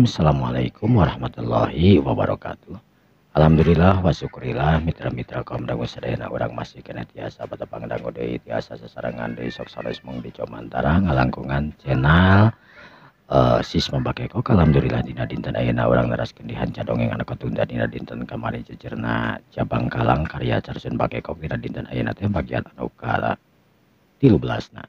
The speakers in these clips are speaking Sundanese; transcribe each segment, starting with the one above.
Bismillahirrahmanirrahim Assalamualaikum warahmatullahi wabarakatuh Alhamdulillah wa syukurillah mitra-mitra kaum dangu sedayana orang masih kena tiasa batapang dangu doi tiasa sesarangan doi sok salis mong di ngalangkungan channel uh, sis memakai kok alhamdulillah dina dinten ayana orang naraskeun di hanca dongeng anak ketunda dina dinten kemarin jejerna cabang kalang karya carsun pakai kok dina dinten ayana teh bagian anu ka 13 na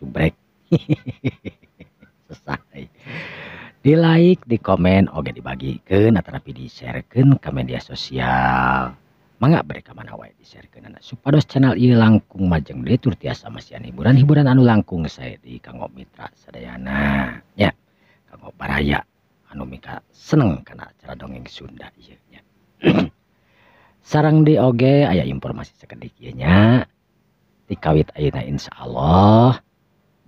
subrek selesai di like di komen oke dibagikan tapi di sharekan ke media sosial mangga mereka mana wae di sharekan anak supados channel ini langkung majeng detur tiasa masih hiburan hiburan anu langkung saya di kanggo mitra sadayana ya kanggo baraya anu mika seneng karena acara dongeng Sunda iya nya sarang di oge ayah informasi sekedik ieu nya tikawit Insya Allah.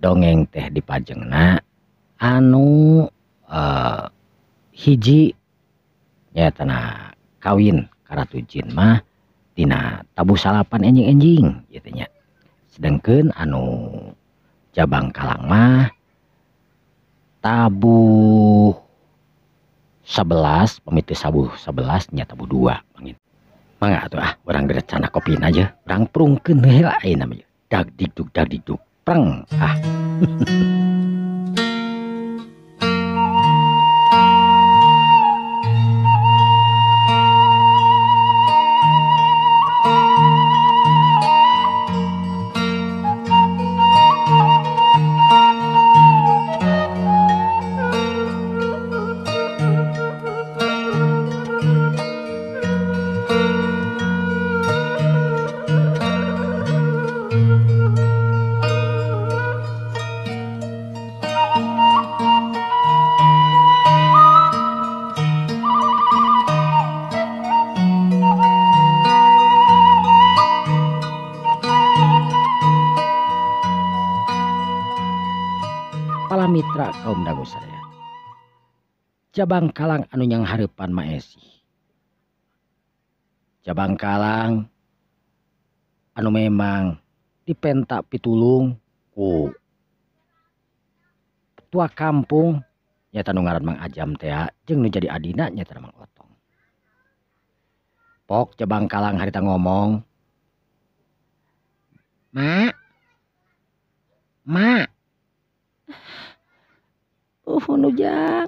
longgeg teh dipajeng nah anu eh, hiji ya tan kawin kartujininmahtinana tabu salapan anjing-enjingnya sedangkan anu cabang Kalangmah tabu 11 pemitih sabuh 11nya tabu 2 kurang ah, direncana kopin aja barang perung kedukdiduk preng ah Cabang Kalang anu yang harapan maesi Kalang anu memang dipentak pitulung ku ketua kampung nyata nungaran Mang Ajam teh ah, jeng nu jadi adina nyata Mang Otong pok cabang Kalang harita ngomong Ma, ma, uh, uhuh, nujang.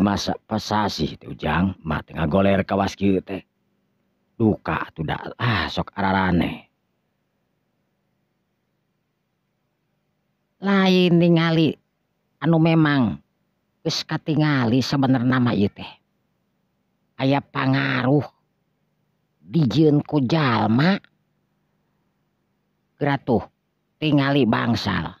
masa pasasi itu ujangka Hai lain tinggali anu memang wiska tinggaliben nama ayaah panruh dikujallma Haigratuh tinggali bangsalah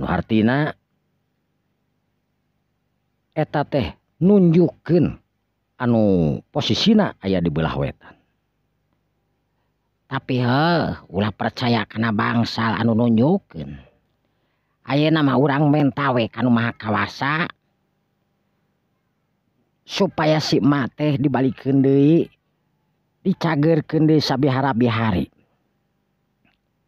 punyaeta teh nunjukkan anu posisi Na aya dibelah wetan tapi udah percaya karena bangsa anu nunjuk nama orang menwe ma kawasa supaya sikma teh dibalikkan Dewi dicager ke desa Bihara Bihari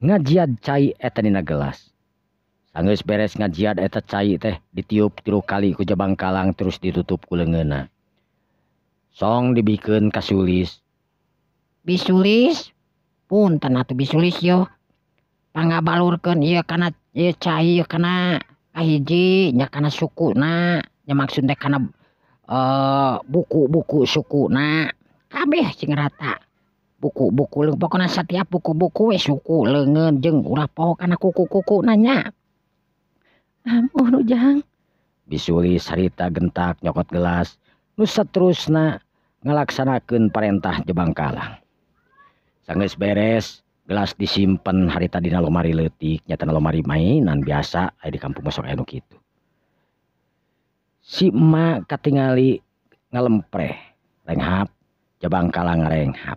punyaji cair et gelas sangberres ngaji et cair teh ditiup tiru kali ja Bang Kalang terus ditutup ku lengena song dibiken kasulisulis pun tuh bisulisangga balurkan ya karena karenanya karena sukumaksud de karena buku buku suku nah eh, kabeh singrata buku-buku leng pokoknya setiap buku-buku wes suku lengen jeng ulah pohok anak kuku-kuku nanya ampun oh, um, ujang bisuli sarita gentak nyokot gelas nusa terusna ngelaksanakan perintah jebang kalang sanggeus beres gelas disimpan harita dina lemari letik nyatana lemari mainan biasa di kampung masuk anu itu, si emak katingali ngalempre renghap jebang kalang renghap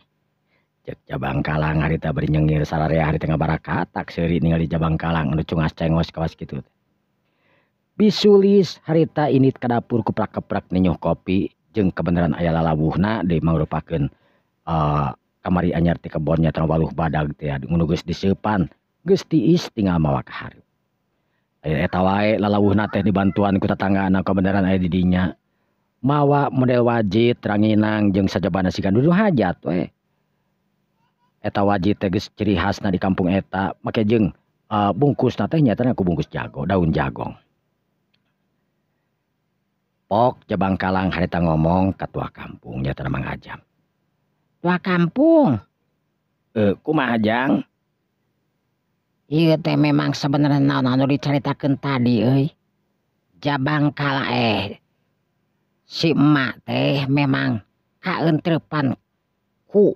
cabbang Kalang harita ber hari baratak ser tinggal di Jabang Kalangwa bisulis harita ini ke dapur keprak-kepraknyo kopi jeng kebenareran Ayla mau merupakan kemariti kebunnya terlalu bad dispan Gusti tinggal ma di bantuantangga kebenaran aya didinya mawak mode wajid ranginang jeng sajabanasikan dulu hajat wa eta wajib teges ciri na di kampung eta make jeng uh, bungkus na teh nyatanya aku bungkus jago daun jagong pok jabang kalang harita ngomong ketua kampung nyata mang ajam tua kampung eh kumaha jang iya teh memang sebenarnya naon anu diceritakan tadi euy jabang kala eh si emak teh memang entrepan ku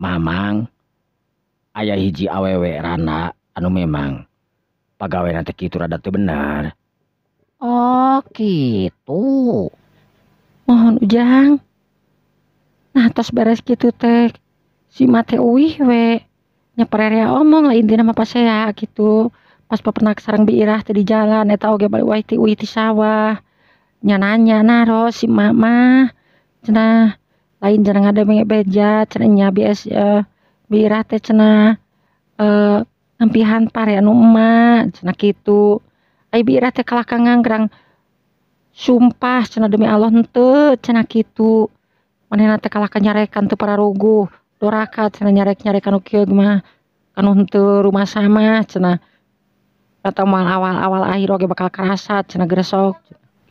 Se Mamang ayaah hiji awewek rana anu memang pegawa iturada tuh benar gitu oh, mohon ujang nah atas beres gitu siihnya omonglah nama saya gitu pas penaaran dirah tadi jalan tahu sawah nya nanya naro si mamanah jerang ada beja cernya B bir cena eh, eh, nampihan parama cenak itungerang sumpah cena demi Allah untuk cenak itu men tekal nyarekan para ruguh dokat nya nyarekanma kan untuk rumah sama ce atau mala awal-awal lahir lagi bakal kerasat cenagresok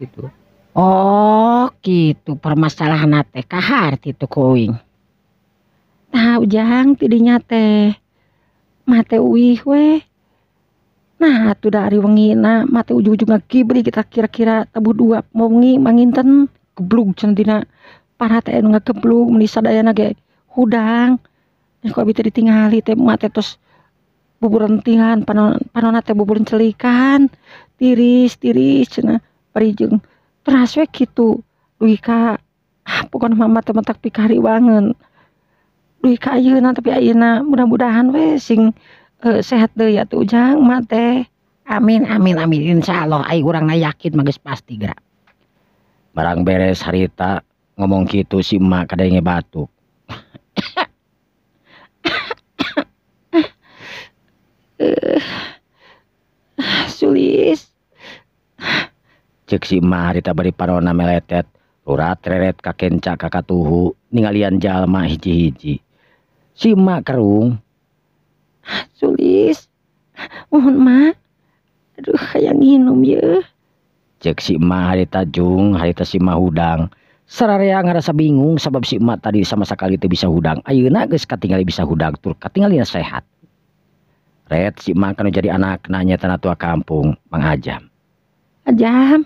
gitu Oh gitu permasalahan nate kaharti itu kuing. Tahu jang tidinya teh. Mate uih weh. Nah tuh dari wengi na mate ujung-ujung kibri kita kira-kira tabu dua mungi manginten keblug cendina parah teh nu keblug menisa dayana ge hudang. Nah kok bisa ditinggali teh mate terus buburan tihan panon panonate teh buburan celikan tiris tiris cina perijung we gitumetak pikaren nanti mudah-mudahan we sing eh, sehat amin amin amin kurang yakin pastik barang bees harita ngomong gitu simaknya batuk eh, Sulis ceksi mah ditabari parona meletet urat reret kakenca kakak tuhu ningalian jalma hiji-hiji si mak kerung sulis mohon mak aduh hayang nginum ya cek si mah harita jung harita si mah hudang sararea ngerasa bingung sebab si mak tadi sama sekali itu bisa hudang ayeuna geus katingali bisa hudang tur katingalina sehat Red si mak kan jadi anak nanya tanah tua kampung Mang Ajam Ajam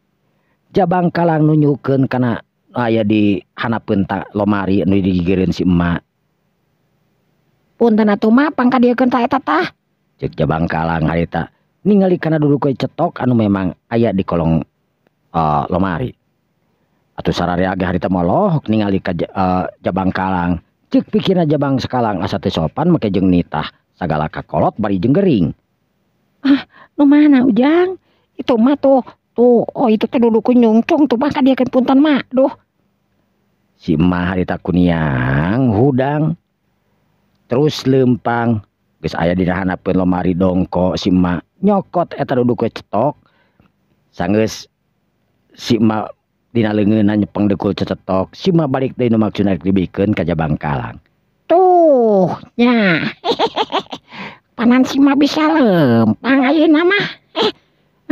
Jabang Kalang nunyuukan karena aya di Hanpunta Lomari di karena an memang aya di kolong uh, Lomari atauaria agak hari ningali uh, Jabang Kalang ce pikira aja Bangkalang as sopan maka jeng nitah segala Kakolot bari jengering lu ah, mana ujang itumah tuh Tuh, oh itu teh duduk nyungcong tuh bahkan dia punten mak. Duh. Si mah tak kuniang, hudang. Terus lempang. di ayah dirahanapkeun lomari dongko si mah nyokot eta duduk cetok. Sanggis si mah dina leungeunna nyepeng dekul cetok. Si mah balik dari nomak maksud dibikin dibikeun Bangkalang. Tuh, nya. Panan si mah bisa lempang ayeuna nama. Eh.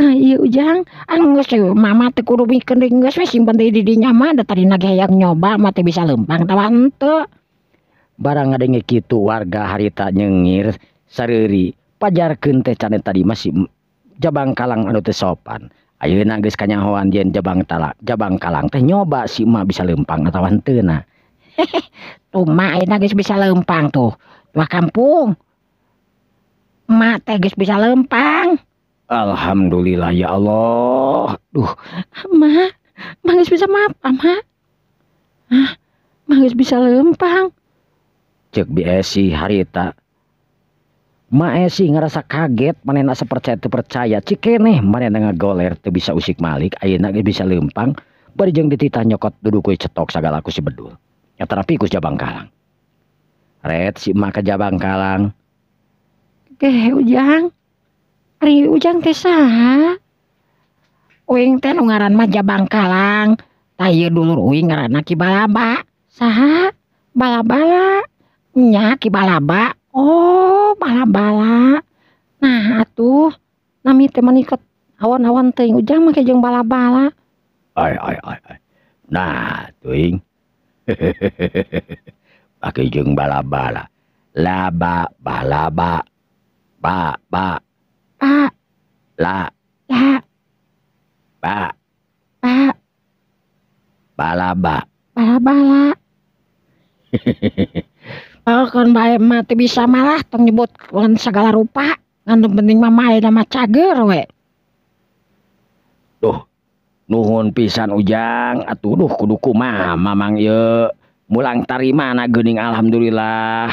siapa nyoba bisampang barang gitu warga harita nyeengir seruri pajar ke teh can tadi masih jabang kalang sopan Ayu nangisnyahoan jabang jabanglang teh nyoba simak bisa lempangwan tennais bisa lempang tuh kampung mate bisa lempang Alhamdulillah ya Allah. Duh, Ma, manggis bisa maaf, Ma. Hah, manggis bisa lempang. Cek biasi harita. Ma Esi ngerasa kaget mana manena sepercaya itu percaya cikeneh manena goler tu bisa usik malik ayeuna dia bisa lempang bari jeung dititah nyokot duduk kuy cetok segala ku si bedul ya tapi ku Jabang Kalang red si Ma ke Jabang Kalang Keh ujang ujang wingingten Ungaran Maja Bang Kalang tayhir duluaran naki balaba sah bala-balanyaki balaba Oh bala-bala nah atuh Nam menkat awan-awan te hujang pakaijung bala-bala pakai ujung bala-bala laba balaba baba siapa la Pak balabak mati bisa malah pengyebut segala rupa ngandung penting mamager Hai tuh nuhun pisan ujang atuhuh kuduku Maang y mulangtari mana Genning Alhamdulillah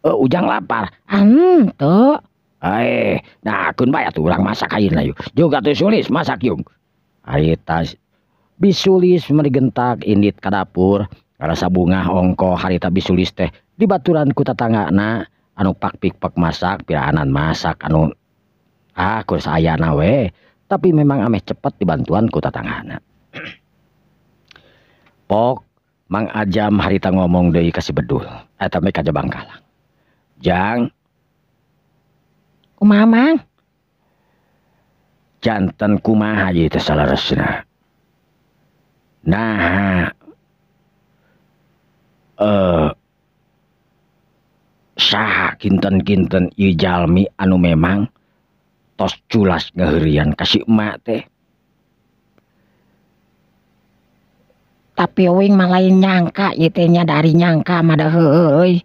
Eh, ujang lapar u juga hari bisulisgenttakdapur rasa bunga ongko harita bisulis teh dibaturan kuta Tanggana anuk Pakpik pak masak pihanan masak anukun ah, saya nawe tapi memang ameh cepet di bantuan kuta tangananm harita ngomong Dewi kasih betul tapi aja Bangkalan Haimama Haijantan kumaha salah Hai nah hai Hai Sy Kinten Kintenjalmi anu memang toscullas keian kasih teh Hai tapiwing mal nyangka gitunya dari nyangka ada He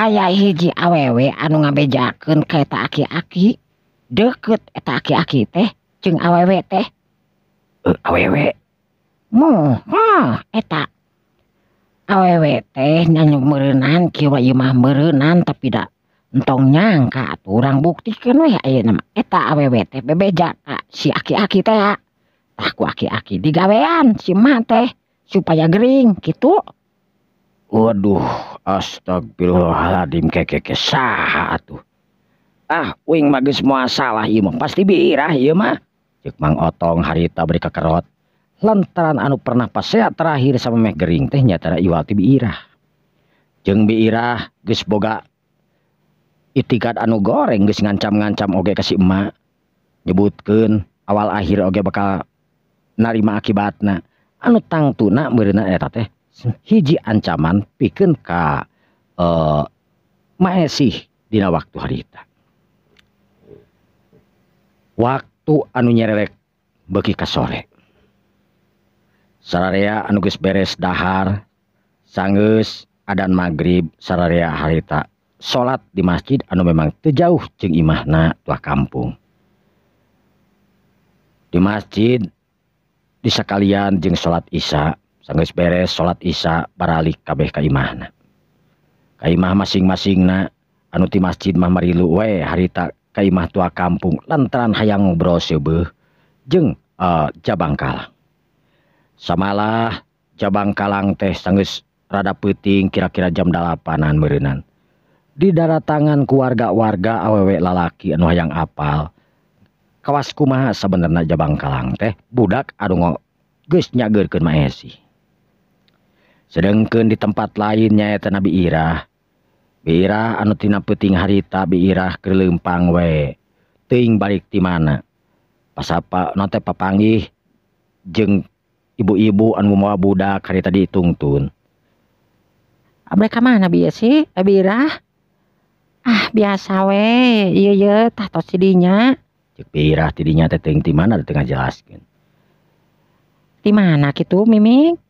i awewe anu ngambekeneta aki-aki deketak aki-ki teh awewe teh eh, awewe teh nyany merenan kiwa imah merenan tapi tidakngnyangka kurang buktikenak a si aki- teh aku aki-aki digawe siman teh supaya gering gitu apa Waduhtag ah muaam pasti birotong hari karot lantaran anu pernah pas sehat terakhir sama Me Gering tehnyarahngrahga itikat anu goreng guys ngancam-ngancamge kasihmak nyebutkan awal akhir Oge bakal narima akibatna anu tang tunnak teh hiji ancaman piken eh, Maees sih waktu hari waktu anu nyerelek bagikah soreselaria anuge beres dahar sangus adadan magrib sararia harita salat di masjid anu memang terjauh jeng Imahna tua kampung di masjid bisa kalian jeing salat Isa spees salat Isa paralikkabehmah Kaimah masing-masing nah anuti masjidmah hari Kaimah tua kampung lentran hayang bro jeng eh, Jaang Kalang samalah cabang Kalang teh ten rada puting kira-kira jam dala panan merenan di darat tangan keluarga warga awewek lalaki anuang apal Kawaskuma sebenarnya Jabang Kalang teh budak Aduh guysnyager sih sedangkan di tempat lainnya ya Nabi Irah bir antina peting harita birrah kelempang we balik di mana pasapa not papagih jeng ibu-ibu Angu mauwa Bu karrita ditungtun mana sih ah biasa wenya je di mana gitu Mimi kita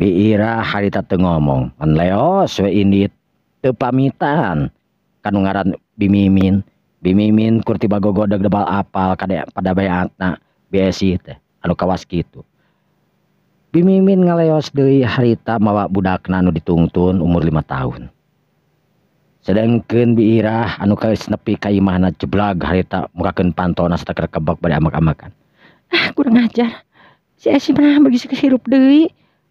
biira harita tak ngomong pan leos we ini tepamitan kanungaran bimimin bimimin kurti bagogo dag debal apal kada pada bayatna biasi teh anu kawas gitu bimimin ngaleos dari harita mawa budak nanu dituntun umur lima tahun sedangkan biirah anu kais nepi kai mana jeblag harita mukakeun pantona tak kebak pada amak-amakan ah kurang ajar si Esi mah begitu kehirup deh.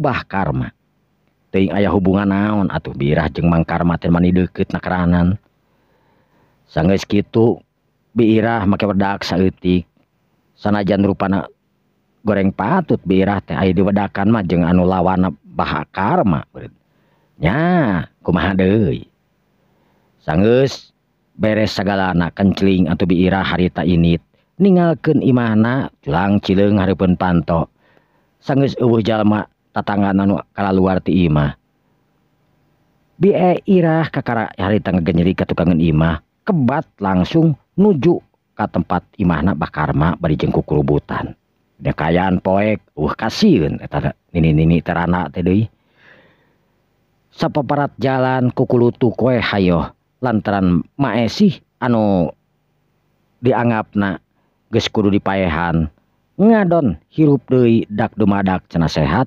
Ba karmama ayaah hubungan naon ataubira Jeang Karma hidup naan sang gitu birrah maka berdakaktik sanajan ru goreng patut birnya waakan majeng an lawanabaha karmamanya sang beres segala anak akanling atau birrah harita ini meninggalalkanimanalanglepun panto sanguh jalma tatangga nanu luar ti imah. Bie irah kakara tengah tangga ke tukangan imah, kebat langsung nuju ke tempat imahna bakarma bari jengku kerubutan. Dekayaan poek, wah uh, kasihin, nini-nini terana tadi. Sepeparat jalan kukulutu kue hayo, lantaran maesih anu dianggap na geskudu dipayahan, ngadon hirup deui dak dumadak cenasehat. sehat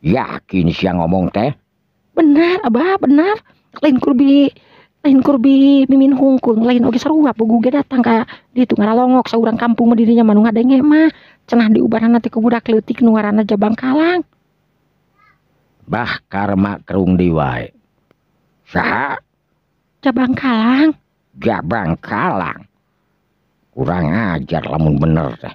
Yakin siang ngomong teh? Benar, abah, benar. Lain kurbi, lain kurbi mimin hungkul, lain oke seru apa gue datang di tuh ngaralongok seorang kampung medirinya manung ngadenge mah. Cenah diubarana nanti ku budak leutik nu Jabang Kalang. Bah karma kerung diwai. Sah? Jabang Kalang. Jabang Kalang. Kurang ajar lamun bener teh.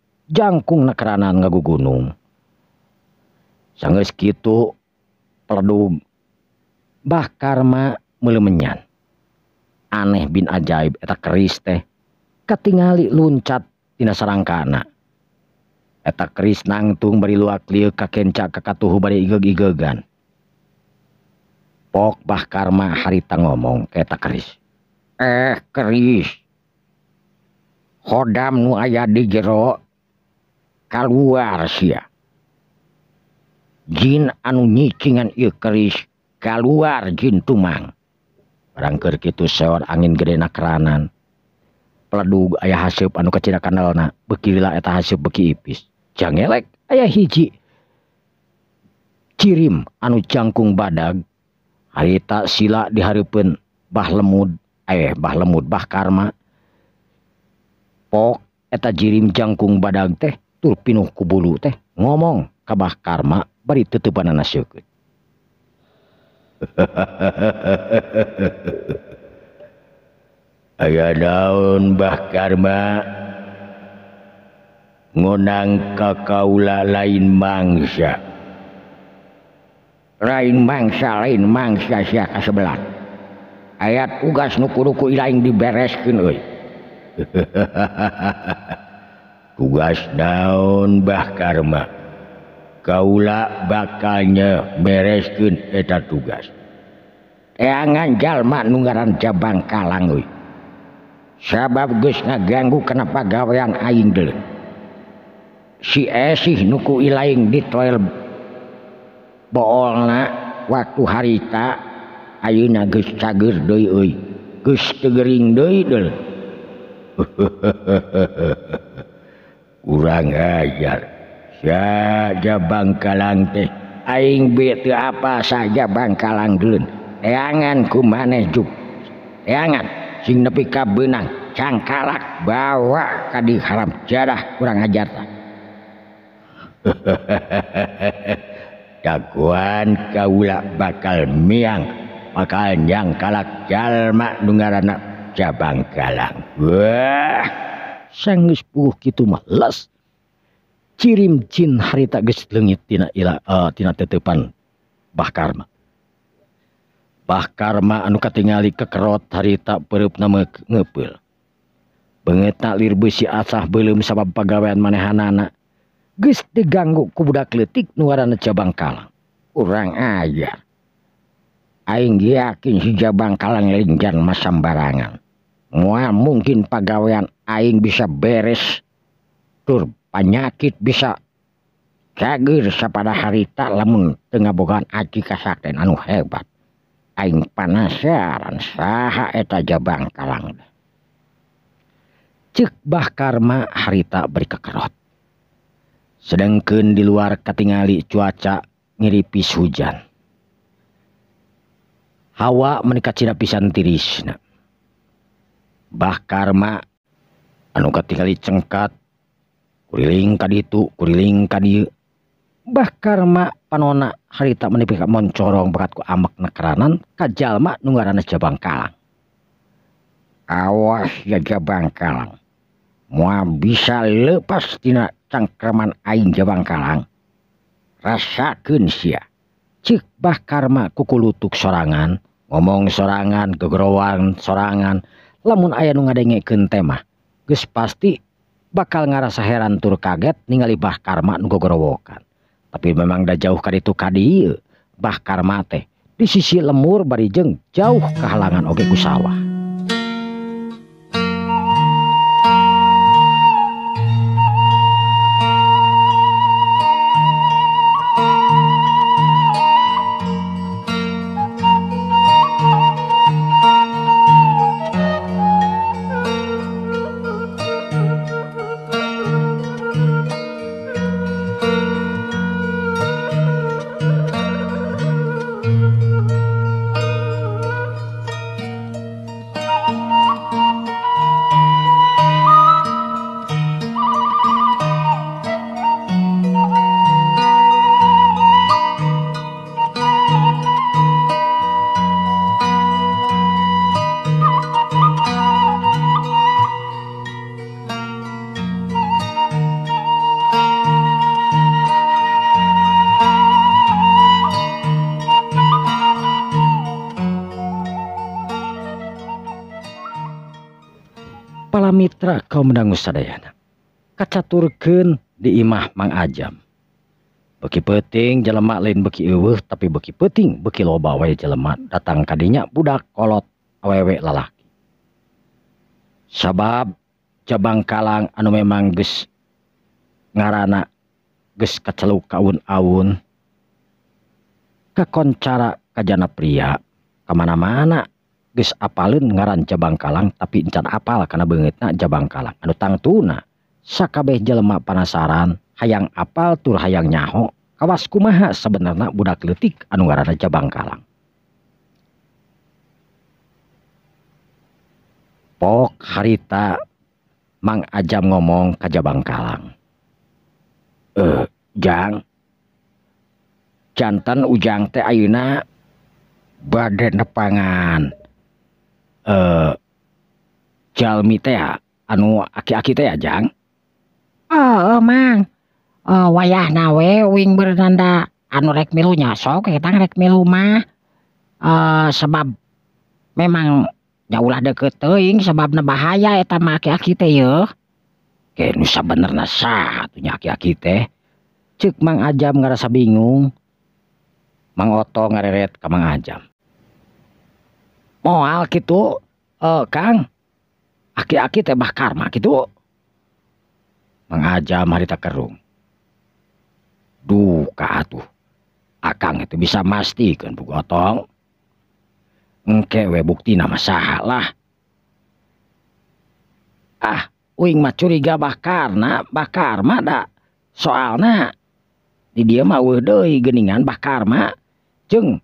k naan ngagu gunung sangitu Ba Karma melemenyan aneh bin ajaib tak keris teh ketingali loncat tidak serngka anak tak keris nangtung berikakncak keuhgan Ba Karma harita ngomong keris eh keris khodammu aya digerok keluarjinin anu nyian keris keluar J tumangkir itu sewat angin ge keraan peladugu aya hasil an keakanlaheta hasil aya hij cirim anu cangkung badang hari tak sila di haripun Bah lemud eh Bah lemud Ba Karma koketa jirim cangkung badang teh full pinuh kubulu teh ngomong Kabah Karmatu ha aya daun Bah karmama ngo nangka Kaula lain mangsa lain mangsa lain mangsa Syaka 11 ayat uga nuuku dibereskenha tugas daun bahkanarma kauula bakanya berekinta tugasanganjalmakunggaran cabang kalang sahabatbab Gunaganggu Ken ga yang in Hai si sih nuku lain detail polna waktu harita Ayuunagusha punya kurang ajar bangkalanging be apa saja Bangkalang eangan ku manejuangan singpi ka benang sangg kallak bawa tadi haram jarah kurang hajar takan kaulak bakal miang makaan yang kalakjalmak nu nga anak cabang kalang Wah gitu males cirim-cinin haripanma eh, Anuka tinggal keker haritaut pil penggetak li besi asah belum bisa pegawaian manehan-an guys digangguk kuda kelitik nuara cabang Kalang orang ayaahing yakin hija Bang Kalangjan masam barangan mua mungkin pegawaian ing bisa beres turbanyakit bisasa pada hari tak namunmunki anu hebating panasaranbama hari berrika sedangkan di luar ketingali cuaca ngiripi hujan Hawa menikat Ci pisan tiris Ba Karma ngka tinggal cengkat kuliling tadi itu kuliling tadi bahkan panon hari tak men moncorong bakku amak naan Kajjalung Ja awah gaga Bang Kalang mua bisa lepastina cangkraman A Jabang Kalang rasa gensiaba Karma kuku lutuk sorangan ngomong sorangan kegroan sorangan lamun ayah nuga denge kentemah Gus pasti bakal ngerasa heran tur kaget ningali bah karma nugogorowokan tapi memang dah jauh kali itu kadi bah karma teh di sisi lemur barijeng jauh kehalangan oge ku mendangsadayana kaca turken diimah mangjam beki peting jelemak lain bekiur tapi beki peting beki lobawei jelemak datang tadinya budak kolot awewek lelaki sabab cabang Kalang anu memang guys ngaranak guys keceluk kaun-aun Hai kekoncara kajjana pria kemana-mana fu apalin ngaran cabang Kalang tapi incan apalah karena pengitna Jabang Kalangang tunakab jemak panasaran hayang apal tuh hayangnyakawawasku Mahaha sebenarnya bunda kelitik anu ngaran cabang Kalang harita Ma ngomong ka Jabang Kalangjantan eh, ujanguna badai depangan Haijalmite eh, ya an emang eh, eh, wayah nawe wingbernanda anureklunya so sebab memang jauh ada kein sebab nebahaya bisa benernya ngerasa bingung menggooto ngareret kamang ajam moal gitu eh Kang aki-aki teh bah karma gitu mengajam harita kerung Duka tuh, akang itu bisa mastikan bugotong engke we bukti nama salah ah uing mah curiga bah karna bah soalnya, da di dia mah deui geningan bah karma Jeng,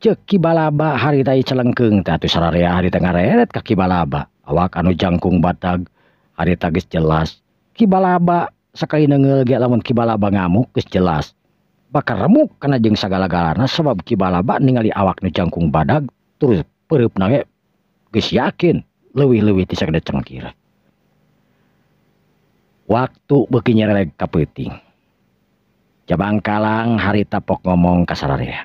ki haring hari awak anungkung bata hari tagis jelas kibalaba sekaligel ki nga jelas bakarmu karena jengsa gala-gala sebab kibalaba ningali awak nu jangkung badak terusut yakin waktu beginnya cabangngkalang hari ta kok ngomong kasararia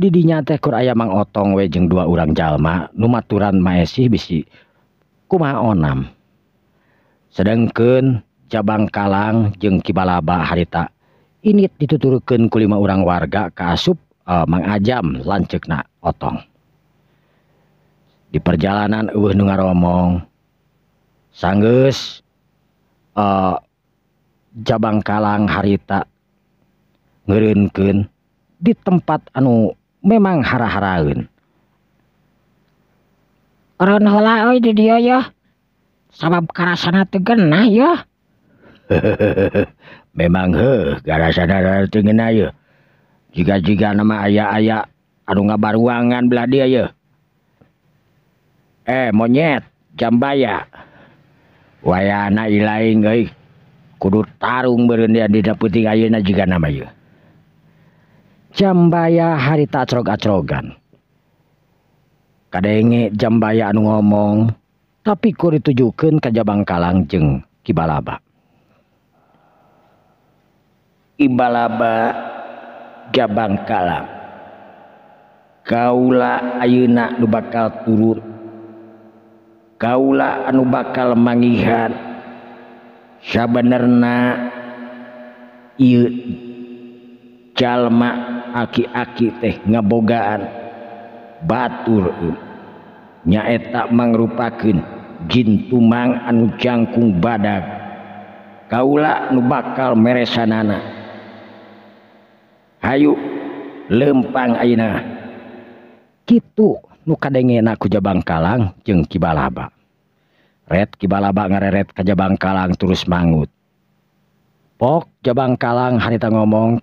dinyata ke ayamang otong wejeng dua urang jalma numan Maeesih bisi, sedangkan cabang Kalang jeng kibaaba harita ini dituturken kelima urang warga kasup e, mengajam lancena otong di perjalanan uh nunga omong sangges e, cabang Kalang haritangerrenken di tempat anuang memang hara-haraun. Orang hola oi di dia ya. Sabab karasana teu genah ya. memang heh karasana teu genah ya. Jika-jika nama ayah-ayah anu ngabaruangan belah dia ya. Eh monyet jambaya. Wayana ilaing eh. Kudu tarung beureun di daputing ayeuna jika nama ya. Jambaya haritatro-trogan Hai kaenge jambayaan ngomong tapi kur ditjuukan ka Jabang Kalangjeng kibalaba Hai imbalaba Jabangkalalang kaula ayunau bakal turur kaula anu bakal manghihanernamak aki-aki teh ngebogaan Batur nya tak mangrupaken jintumjangkung badak kauula bakal meresan nana hayu lempang aina gitukadang enakku ja Bang Kalang jeng kibalaba red kibala ngerre ke Ja Bang Kalang terus mangut kok cabang Kalang wanita ngomong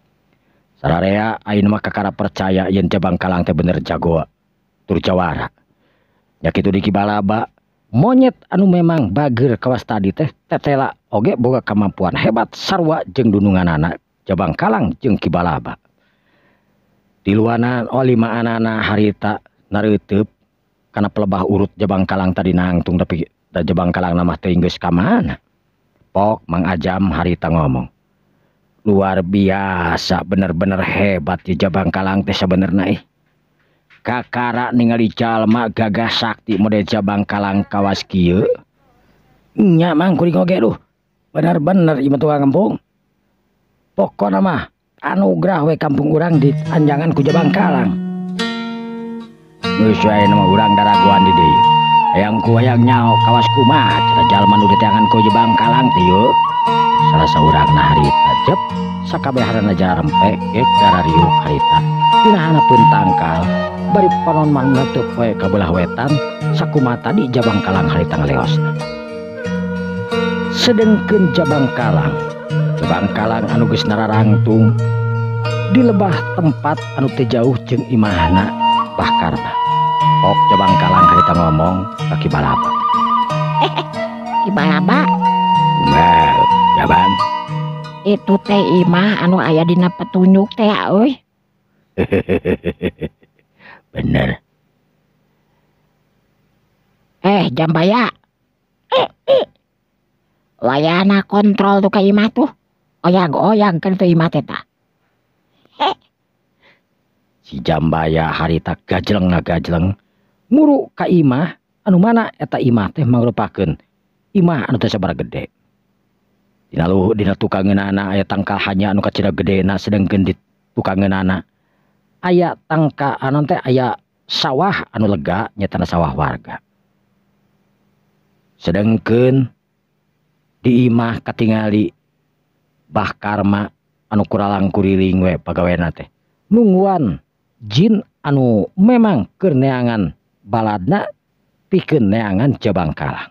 rea ain makakara percaya y jabang Kalang teh bener jagowa tur jawara ya itu di kibalaba monyet anu memang bager kewas tadi teh tetela Oke boga kemampuan hebat sarwa jeng duungan anak jabang Kalang jeng kibalaba di luaran olehlima anak harita naup karena pelleah urut jabang Kalang tadi nangtung tapi Jebang Kalang nama te kam mana Po mengajam harita ngomong luar biasa bener-bener hebat di ya, Jabang Kalang teh sebenarnya ih eh. kakara ningali jalma gagah sakti mode Jabang Kalang kawas kieu nya mang kuring oge lu bener-bener ima tukang kampung pokona mah anugerah we kampung urang di anjangan ku Jabang Kalang geus wae nama urang daraguan di deui yang ku hayang nyaho kawas kumaha cara jalma nu ku Jabang Kalang teh yeuh salah seorang nah harita sakaharajahanapunangngka man up kebelah wetan saku mata di Jabang Kalang hariitan leosna sedangken Jaang Kalang Jebangngkalang Anugesnara rangtung di leahh tempat anuge jauh Ceng Iimanana pakarta Ok cabangngkalangita ngomong pakai bala gimana jabantung itu tehmah anu aya dina petunjuk ah, beana eh, kontrol tuhmah tuh si Jambaya hari tak gajeng nga gajeng muruk Kaimah anu mana tak teh mau imah an gede punya lalu tukang aya tangka an sedang tukang aya tangkaan nanti aya sawah anu leganya tanah sawah warga sedangken diimah ketingali Ba Karma anu kulang kuriling pegaguan jin anu memang keneangan balana pi keneangan cobangkalah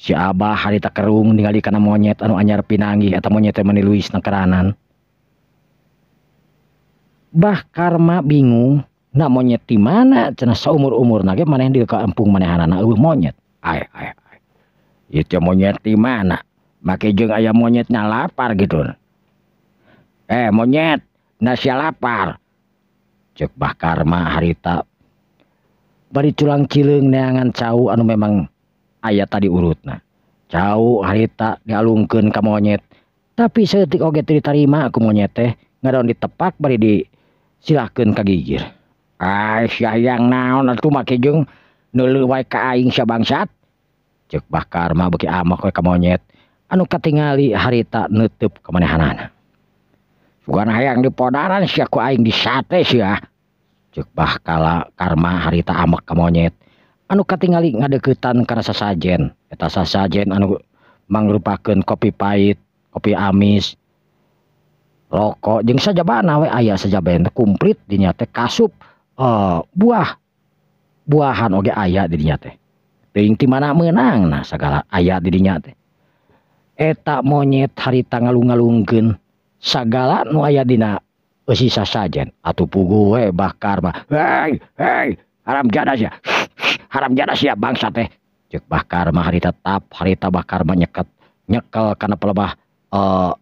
si Abah hari tak kerung ningali karena monyet anu anyar pinangi atau monyet meni Luis nakeranan bah karma bingung nak monyet di mana cina seumur umur nake mana yang di kampung mana anak anak monyet ay ay ay itu monyet di mana make jeng ayam monyetnya lapar gitu eh monyet nasi lapar cek bah karma harita bari tulang cileng neangan cau anu memang ayaah tadi urutna jauh hari tak galungken kamu monyet tapi setik oje dari terrima aku monyet tehun dipak di silakan kajirang naatba Kar monyet an tinggal harita nutup kehan bukan aya yang dipondaran disba ka karma harita amak kamu monyet tinggal ngadektan karenaajaj manlu kopi pahit kopi amis rokok jeng sajawe ayaah saja kulit dinyata kasup eh, buah buahan oke ayat jadinya mana menang Nah segala ayat jadinya etak monyet haritgallunga lunggen segala nu ayaah dina sisa saja atau pu bakarma haram aja haram jadas ya bangsa tehkarma hari tetap hari taaharma nyekat nyekel karena pelleah eh,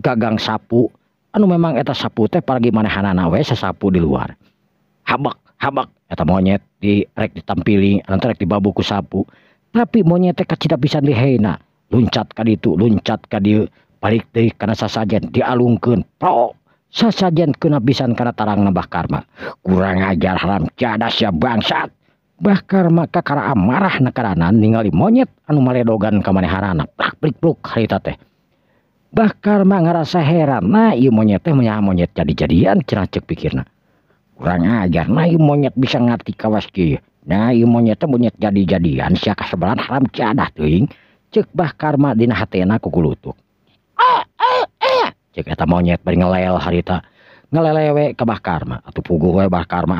gagang sapu anu memang eta sapu teh per manwe se sappu di luar habak habak monyet dire ditampiling dibuku sapu tapi monye tidak bisa dina loncatkan itu loncatkan karena saja dialungkan prok ajjan kenabisan karena tambah Karma kurang ajar haram cadadasnya bangsat bahkan maka karena amarah nakaraan ningali monyet Anu Mariadogan ke Har Karma ngaasa heran na monyet monyet jadi-jadian ce cek pikir Nah kurang ajar na monyet bisa ngati kawas monyet monyet jadi-jadian siaka selan haram cada tuh cekbah Karma dihati aku tuh ah eta monyetel harita ngele-lewe ke Ba Karma atau pugung Karma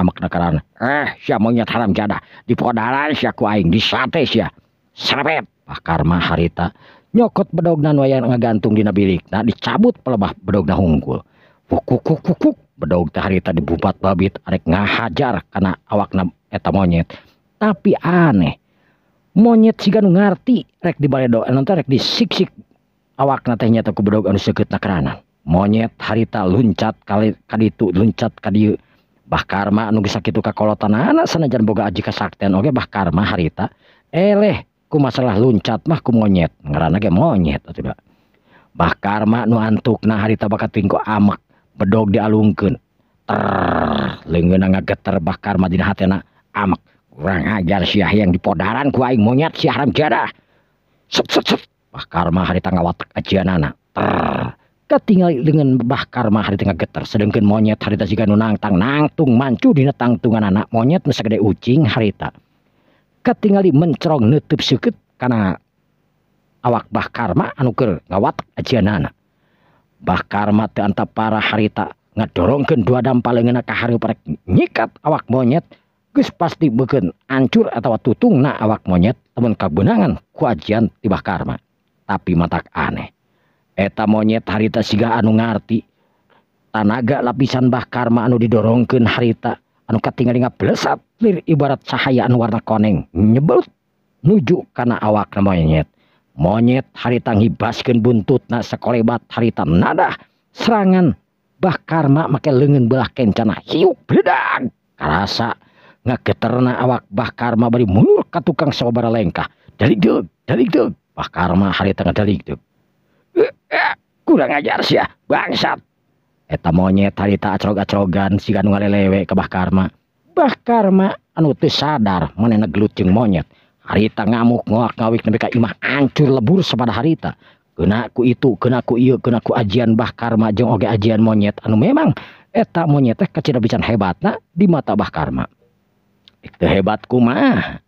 eh, a monyet haram jama harita nyokot bednan waygantung bilik dicabutahh beda unggul harita dibupatbit ngahajar karena awakna eta monyet tapi aneh monyet sigantung ngerti rek dibalik do non disik di waktunyadoan monyet harita loncat kali tadi itu loncat tadi Bama bisa gitu kalau tan bo aji kesakten Oke bakma harita elku masalah loncat mahku monyet ngerana monyet Bakarma nu hantuk nah harita bakat kok amak bedog dialungken lingguin ngagetkarma aang ajar Syah yang dipodaran ku monyet siram jarah karmama harita ngawat ajaanak ketingali denganbah Karma hari get sedangkan monyet hariitasikanangang nangtung mancu diangtungan anak monyet sekedai ucing harita ketingali mencerong nuttip sedikit karena awak Bah Karma anukir ngawat a aja Bah Karma ap para harita ngedorong kedua dan paling enak ke hari para nyikat awak monyet guys pasti beken ancur atau tutunga awak monyet temngka benangan keajan dibah Karma mata aneh eteta monyet harita siga anu ngarti tanaga lapisan Bahkarma anu didorongkan harita an tinggal ibarat cahaan warna koneng nyebel nujuk karena awaknya monyet monyet haritan ngibasken buntut nahkobat haritan nada serangan Bah Karma maka lengan belah Kenncana hiuk rasa nggak getternna awak Bah Karma beri muurka tukang sebara lengkah dari dari Karma hari itu kurang ajar sih bangat monyet hari kemama sadar menenaklutceng monyet harita ngamukwi ancur lebur sama harita keku itu kenapaku keku ajaian Bakarmang oge aajian monyet anu memang etak monyet teh kecilan hebatnya di mata Ba Karma itu hebatku mah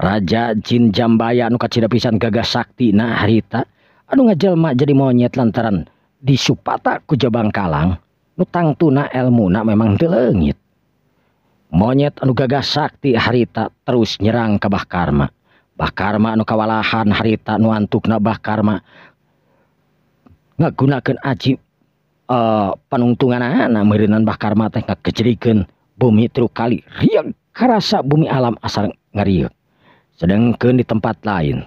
buat Rajajinin Jambayauka pisan gagah Sakti nah harita Aduh ngajelma jadi monyet lantaran dis takku Jabang Kalang nutang tun na elmunak memanglengit monyet anu gagah Sakti harita terus nyerang ke Bakarma Bakarma an kawalahan harita nuantuk na Bakarma nggak gunakan ajib eh, penuntungan anak meinnan Bakarmatega kejeikan bumi tru kali keraasa bumi alam asal ngeruk ken di tempat lain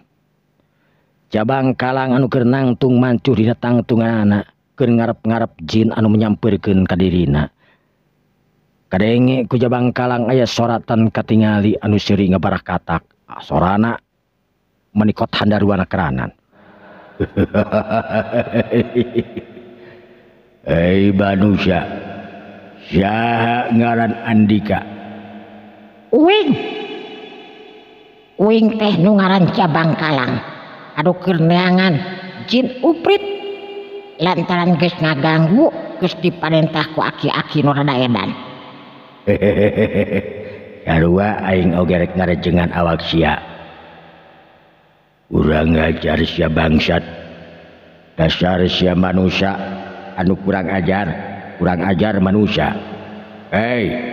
cabangkalang anu kerenang tung mancur di datangtung anak ke ngarap ngarap Jin anu menyampirken kadirinaenge ku jabang kalang ayaah soatan kattingali anu katakranana ah, menikt handarwana keraan syha ngaran Andika teh nu ngaran cabang kalang Aduhkerneangan J uprit lantaransnaganggutah aki kurang bangsat manusia Adu kurang ajar kurang ajar manusia Hai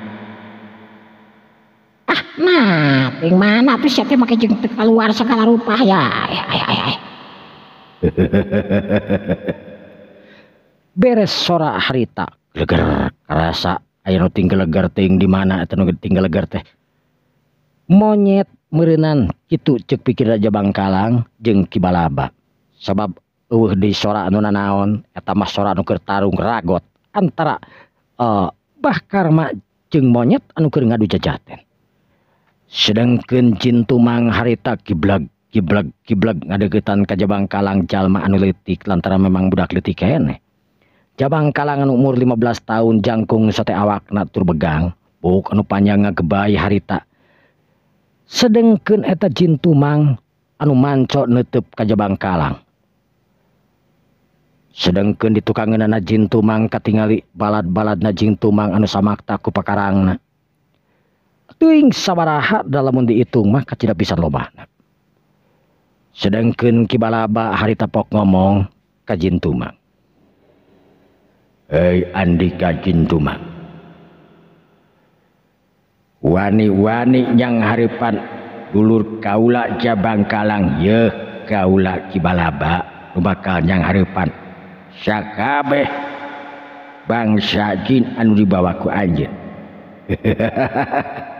ah nah ping mana tuh siapa pakai jeng keluar segala rupa ya ya, ya, ay. Ya, ya. beres sora harita leger rasa ayo tinggal leger ting di mana atau tinggal leger teh monyet merenan itu cek pikir aja bangkalang jeng kibalaba sebab uh di sora anu nanaon eta sora anu tarung ragot antara uh, eh, bah karma jeng monyet anu ngadu jajaten sedangken J tumang harita kiblablablagetanbanglang calmlitik lantara memangdaktik cabang kalangan umur 15 tahun jakung satte awakna turbegang an panjangbai harita sedangken eta jin tumang anu mancok nutup kabang Kalang sedangkan di tuk jintumang balat balat na J tumang anu sama takku pakrangna punya samahat dalam undi itu maka tidak bisa lomak sedangkan kibaaba hari tapok ngomong kajjin tuang hai Hai Andi kajin tu Hai waniwaninyang Harpan duluur kaula jabang kalang ye kauula kibalaba lubakalnya haripan sykabeh bangsajinanu di bawahwakuji hehaha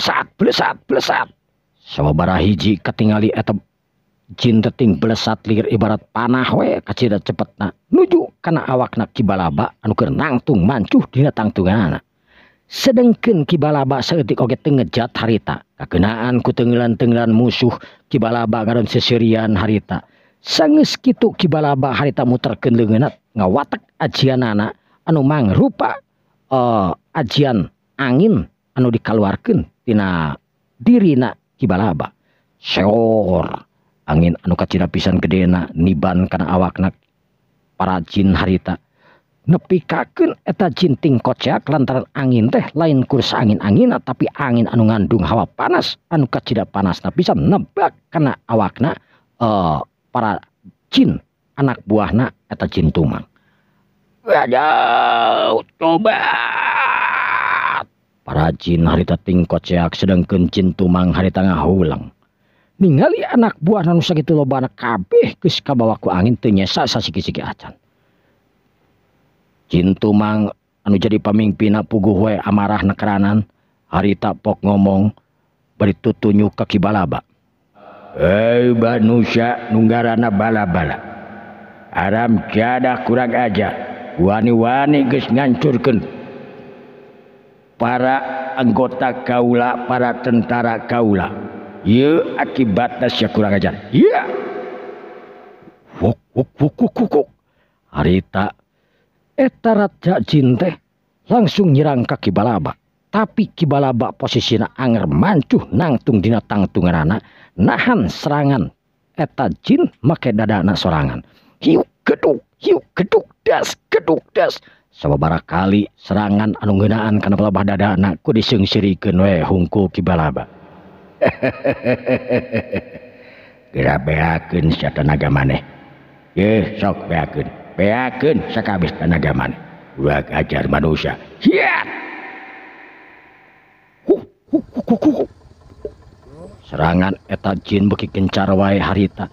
saat hiji ketingalijinat li ibarat panahdat cepet nuju karena awakna kibaba anu ke natung mancu ta anakdeken kibalaba seketik oke tenjat harita kekenaanku tenggelan tenngeran musuh kibalaba gar sirian harita sang gitu kibaaba hariitamu terken nggak watak ajian anak anu man rupa eh, ajian angin anu dikaluarkan tina diri na kibalaba seor angin anu kacita pisan gedena niban kana na para jin harita nepikakeun eta jin tingkocak lantaran angin teh lain kurs angin-angina tapi angin anu ngandung hawa panas anu panas, panasna bisa nebak kana awak uh, para jin anak buah na eta jin tumang. Wadaw, coba parajinina hariita tingkot seak sedangken cintumang haritgah ulang ningali anak buah nusa gitu loh banyak kabeh bawaku angin tuhnya cintumang anu jadi pemimpinan pugu wae amarah nekraan hari tak Po ngomong be itu tunyu kaki balaabagara bala-bala haram ga ada kurang aja waniwan guys nganncurken para anggota kaula para tentara kaula y akibatyakurtarat langsung nyirangka kibalaaba tapi kibalaba posisi naangger mancu nangtung dina tangtungngerana nahan serangan etajin make dadaana serangankedkedukdas. sebarakali serangan anung genaan karenakelbah da dan anakku dissken hungkuagaeh seaga ajar manusia serangan eta jin bukikin carawai harita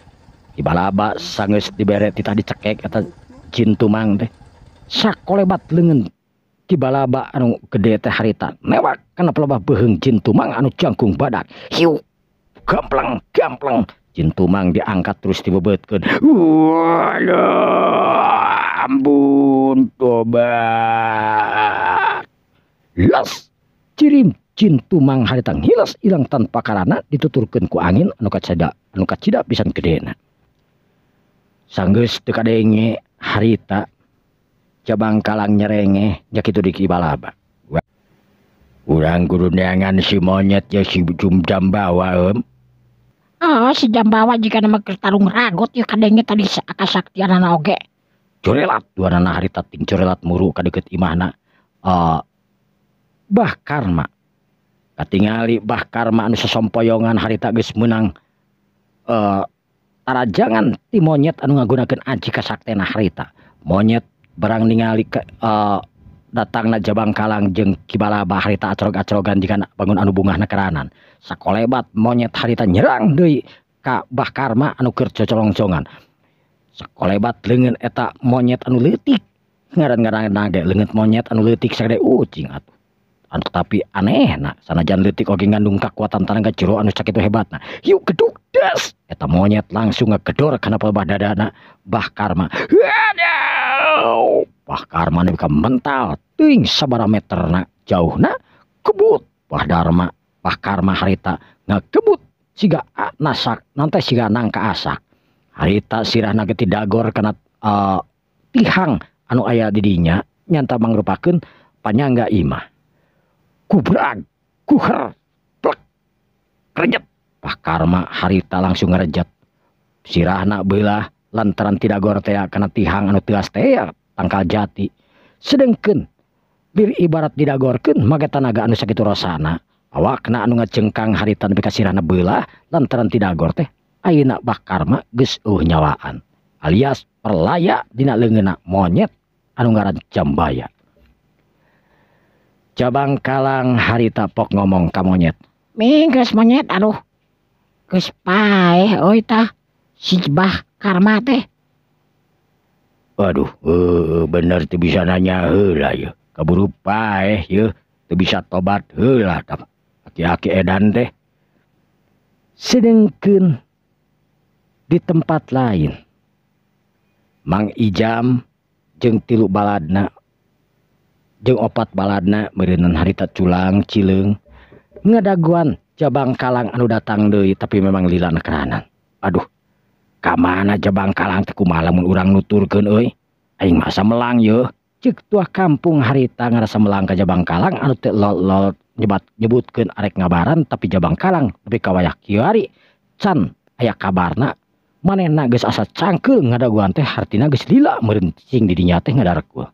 tibalaba sang diber tidak dicekek kata cintumang deh sak lebat lengan tibaaba anu kede haritan mewa karena pelheng cintumang anu jangkung pada hiu cintumang diangkat terus dibetken cirim cintumang haritan hilang hilang tanpa karena dituturkan ku angin an ka ceda tidak pis bisa kedeak sanggus teka denge harita cabang kalang nyerenge jak itu di kibalaba urang neangan si monyet ya si jumjam jambawa em oh, ah, si jambawa jika nama kertarung ragot ya kadengnya tadi sakti anak oge corelat dua anak harita ting corelat muru kadeket imahna uh, bah karma katingali bah karma anu sesompoyongan harita gus menang uh, eh, jangan di monyet anu ngagunakan aji Kasak Harita monyet barang ningali ke uh, datanglah jabang Kalang jeng kibalabaritarogagan di bangun anu bungahananko lebat monyet harita nyerang Kak Bah Karma anu kerja colongconganolebat lengan etak monyet analitik nga-gara le monyet analitik ucing uh, atau tetapi anehak sana jalitik lagi ngandung kekuatan tan ke kecil itu hebat yukked monyet langsungdor Kenapa bad Bakarma mental meter jauh nah kebut Wah Dharma Ba Karma Harta nggak kebut si nasak nanti siangngka asa harita sirah na tidakgor karena eh, tihang anu ayaah didinya nyanta manpakken panjangnya nggak imah Pak ah, Karma harita langsung rejat sirah anak belah lantaran tidakgortea karena tihang tangka jati sedangken diri ibarat tidakgorken maka tanaga itu Rosaana awak cengkang haritan pekasi belah lantaran tidakgorteak bak Karma geuh nyawaan alias perlayyak Dinak lengenak monyet Angaran Jambaya pun cabang kalang hari tapok ngomong kamu monyet monyetuh Waduh eh, bener itu bisa nanya keburu pay bisa tobat di tempat lain mang ijam jeng tiluk balad na obat balana merenan harita culang ciilengdaguan jaang Kalang anu datang Dei tapi memang lilakeran Aduh ke mana jabang Kalang teku malamurang nuturkeniing masa melang yo ce kampung harita ngerasa melang ke jabang Kalang nyebatnyebut ke are ngabaran tapi jabang Kalang tapikawayak Kyari Chan aya kabarnak manaenak asa cangdagua tehisla mecing di dinyatin gua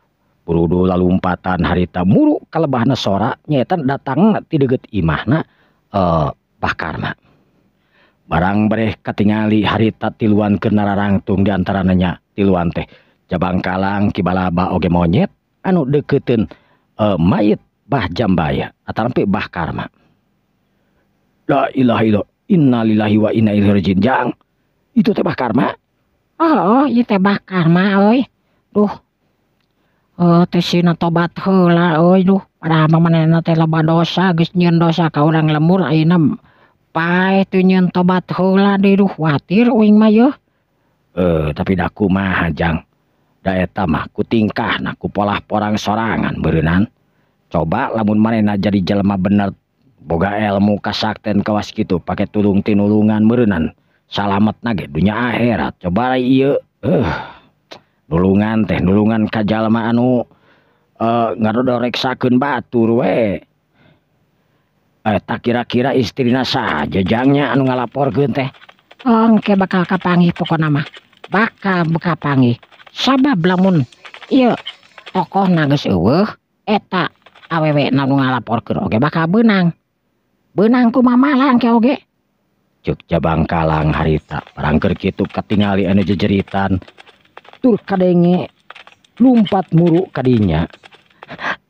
hu lalumpatan harita muruk kalau bahh sorak nyatan datang ti deget Imahna Ba eh, karenama barang mereka tinggalali harita-tilan kenara rangtung dian antara nanya tiluan teh cabang Kalang kibalabage monyet anu deketin eh, mayit Bah Jambaya Ba Karmailahillahi ituma Oh Karmaruh tobat dosa dosa kau le tobat diruhwatir uing mayayo eh tapi nda majang daya tamah ku tingkah naku pola orang sorangan berenan coba lamun mereak jadi jelma bener boga elmu kasakten kewas gitu pakai tulung tinulungan merenan salamet nage dunya akhirat coba ra iyo eh nuungan teh nulungungan kajjalama anu eh, eh, tak kira-kira istri nasa jejangnya anu ngalapor ge teh oke bakal poko nama bakalkagingak aweporal benang benangku Malanggja Bang Kalang harita perangker gitu ketingali aneh je jeritan tur kadenge lumpat muru kadinya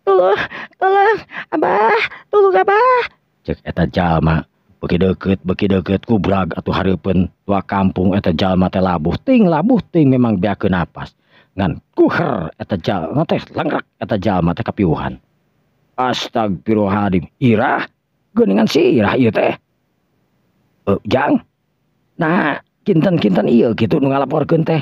tolong tolong abah tolong abah cek eta jalma beki deket beki deket kubrag atau pun tua kampung eta jalma teh labuh ting labuh ting memang biak napas ngan kuher eta jalma teh langrak eta jalma teh kapiuhan astagfirullahaladzim irah geningan si irah iya teh uh, jang nah kinten-kinten iya gitu nu ngalaporkeun teh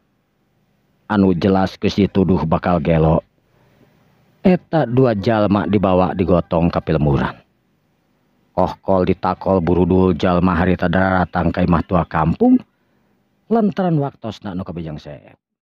jelas keih tuduh bakal gelok eta dua jalmak dibawa digotong kapilmuran Ohkol ditakol burudul Jalma hari tadara tangkai mahtua kampung lentran waktu senano kebijang saya